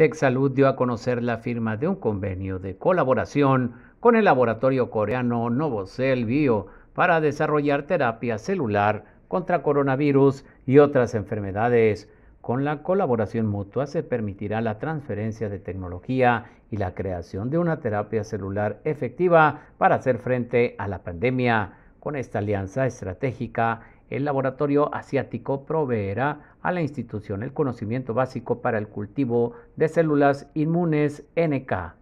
TechSalud dio a conocer la firma de un convenio de colaboración con el laboratorio coreano Novocell Bio para desarrollar terapia celular contra coronavirus y otras enfermedades. Con la colaboración mutua se permitirá la transferencia de tecnología y la creación de una terapia celular efectiva para hacer frente a la pandemia. Con esta alianza estratégica, el laboratorio asiático proveerá a la institución el conocimiento básico para el cultivo de células inmunes NK.